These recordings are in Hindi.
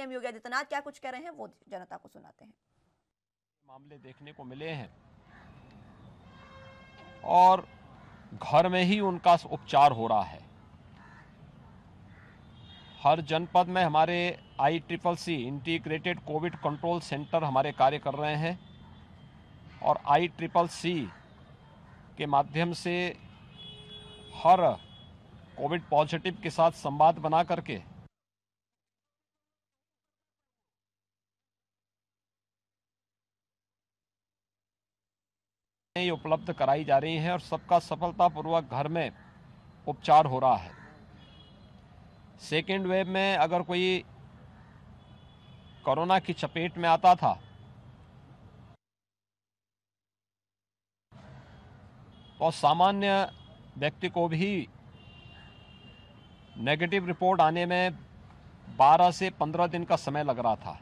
सीएम योगी आदित्यनाथ क्या कुछ कह रहे हैं वो जनता को सुनाते हैं मामले देखने को मिले हैं और घर में ही उनका उपचार हो रहा है हर जनपद में हमारे I triple C integrated covid control centre हमारे कार्य कर रहे हैं और आई ट्रिपल सी के माध्यम से हर कोविड पॉजिटिव के साथ संवाद बना करके ये उपलब्ध कराई जा रही है और सबका सफलतापूर्वक घर में उपचार हो रहा है सेकेंड वेव में अगर कोई कोरोना की चपेट में आता था तो सामान्य व्यक्ति को भी नेगेटिव रिपोर्ट आने में 12 से 15 दिन का समय लग रहा था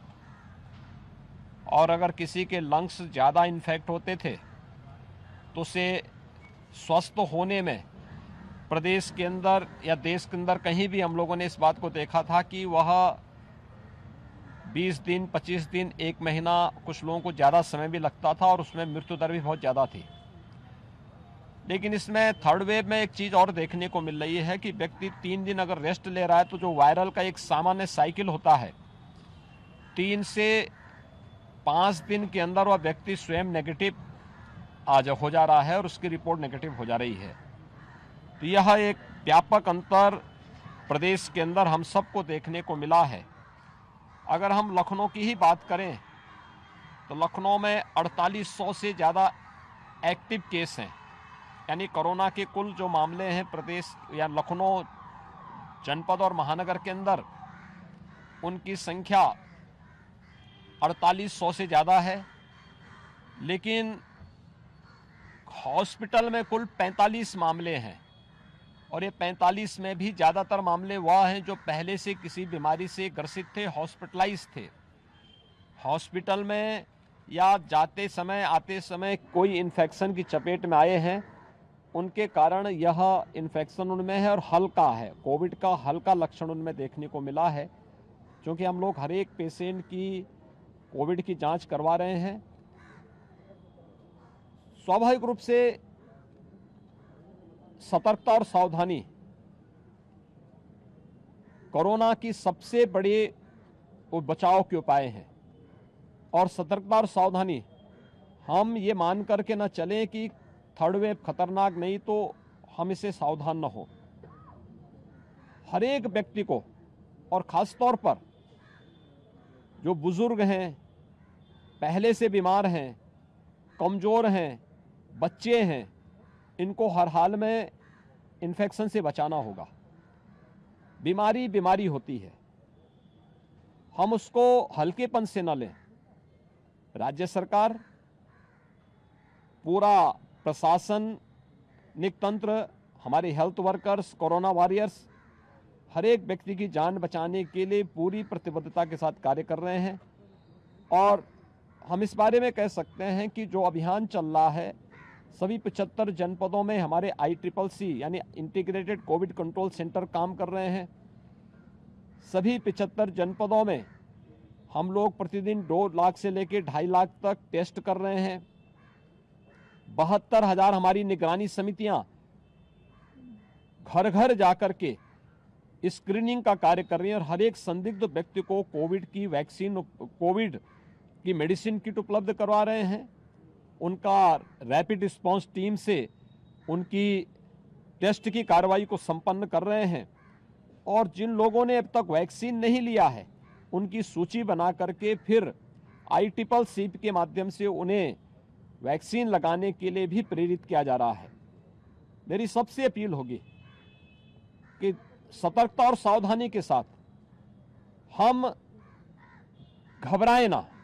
और अगर किसी के लंग्स ज़्यादा इन्फेक्ट होते थे तो से स्वस्थ होने में प्रदेश के अंदर या देश के अंदर कहीं भी हम लोगों ने इस बात को देखा था कि वह 20 दिन 25 दिन एक महीना कुछ लोगों को ज़्यादा समय भी लगता था और उसमें मृत्यु दर भी बहुत ज़्यादा थी लेकिन इसमें थर्ड वेव में एक चीज़ और देखने को मिल रही है कि व्यक्ति तीन दिन अगर रेस्ट ले रहा है तो जो वायरल का एक सामान्य साइकिल होता है तीन से पाँच दिन के अंदर वह व्यक्ति स्वयं नेगेटिव आज हो जा रहा है और उसकी रिपोर्ट नेगेटिव हो जा रही है तो यह एक व्यापक अंतर प्रदेश के अंदर हम सबको देखने को मिला है अगर हम लखनऊ की ही बात करें तो लखनऊ में 4800 से ज़्यादा एक्टिव केस हैं यानी कोरोना के कुल जो मामले हैं प्रदेश या लखनऊ जनपद और महानगर के अंदर उनकी संख्या 4800 से ज़्यादा है लेकिन हॉस्पिटल में कुल 45 मामले हैं और ये 45 में भी ज़्यादातर मामले वह हैं जो पहले से किसी बीमारी से ग्रसित थे हॉस्पिटलाइज थे हॉस्पिटल में या जाते समय आते समय कोई इन्फेक्शन की चपेट में आए हैं उनके कारण यह इन्फेक्शन उनमें है और हल्का है कोविड का हल्का लक्षण उनमें देखने को मिला है क्योंकि हम लोग हर एक पेशेंट की कोविड की जांच करवा रहे हैं स्वाभाविक रूप से सतर्कता और सावधानी कोरोना की सबसे बड़े वो बचाव के उपाय हैं और सतर्कता और सावधानी हम ये मान कर के ना चलें कि थर्ड वेव खतरनाक नहीं तो हम इसे सावधान ना हो हर एक व्यक्ति को और ख़ास तौर पर जो बुज़ुर्ग हैं पहले से बीमार हैं कमज़ोर हैं बच्चे हैं इनको हर हाल में इन्फेक्शन से बचाना होगा बीमारी बीमारी होती है हम उसको हल्केपन से न लें राज्य सरकार पूरा प्रशासन तंत्र हमारे हेल्थ वर्कर्स कोरोना वॉरियर्स हर एक व्यक्ति की जान बचाने के लिए पूरी प्रतिबद्धता के साथ कार्य कर रहे हैं और हम इस बारे में कह सकते हैं कि जो अभियान चल रहा है सभी पचहत्तर जनपदों में हमारे आई ट्रिपल सी यानी इंटीग्रेटेड कोविड कंट्रोल सेंटर काम कर रहे हैं सभी पचहत्तर जनपदों में हम लोग प्रतिदिन दो लाख से लेकर ढाई लाख तक टेस्ट कर रहे हैं बहत्तर हजार हमारी निगरानी समितियां घर घर जाकर के स्क्रीनिंग का कार्य कर रही हैं और हर एक संदिग्ध व्यक्ति को कोविड की वैक्सीन कोविड की मेडिसिन किट उपलब्ध करवा रहे हैं उनका रैपिड रिस्पांस टीम से उनकी टेस्ट की कार्रवाई को संपन्न कर रहे हैं और जिन लोगों ने अब तक वैक्सीन नहीं लिया है उनकी सूची बना करके फिर आई ट्रिपल सीप के माध्यम से उन्हें वैक्सीन लगाने के लिए भी प्रेरित किया जा रहा है मेरी सबसे अपील होगी कि सतर्कता और सावधानी के साथ हम घबराए ना